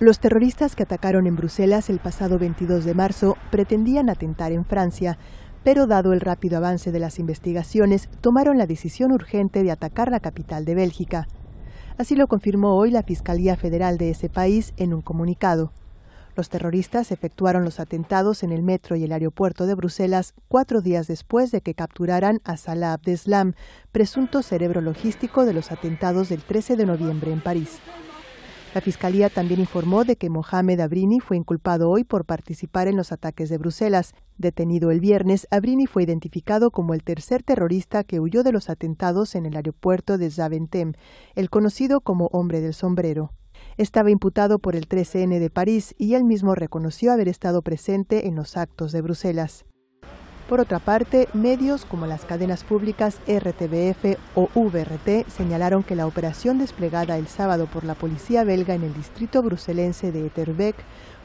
Los terroristas que atacaron en Bruselas el pasado 22 de marzo pretendían atentar en Francia, pero dado el rápido avance de las investigaciones, tomaron la decisión urgente de atacar la capital de Bélgica. Así lo confirmó hoy la Fiscalía Federal de ese país en un comunicado. Los terroristas efectuaron los atentados en el metro y el aeropuerto de Bruselas cuatro días después de que capturaran a Salah Abdeslam, presunto cerebro logístico de los atentados del 13 de noviembre en París. La Fiscalía también informó de que Mohamed Abrini fue inculpado hoy por participar en los ataques de Bruselas. Detenido el viernes, Abrini fue identificado como el tercer terrorista que huyó de los atentados en el aeropuerto de Zaventem, el conocido como hombre del sombrero. Estaba imputado por el 13N de París y él mismo reconoció haber estado presente en los actos de Bruselas. Por otra parte, medios como las cadenas públicas RTBF o VRT señalaron que la operación desplegada el sábado por la policía belga en el distrito bruselense de Eterbeck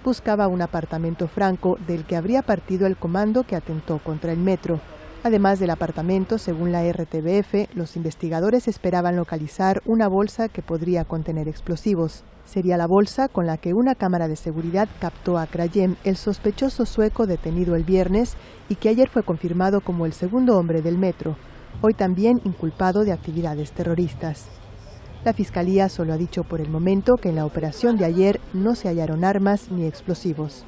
buscaba un apartamento franco del que habría partido el comando que atentó contra el metro. Además del apartamento, según la RTBF, los investigadores esperaban localizar una bolsa que podría contener explosivos. Sería la bolsa con la que una cámara de seguridad captó a Krayem, el sospechoso sueco detenido el viernes y que ayer fue confirmado como el segundo hombre del metro, hoy también inculpado de actividades terroristas. La Fiscalía solo ha dicho por el momento que en la operación de ayer no se hallaron armas ni explosivos.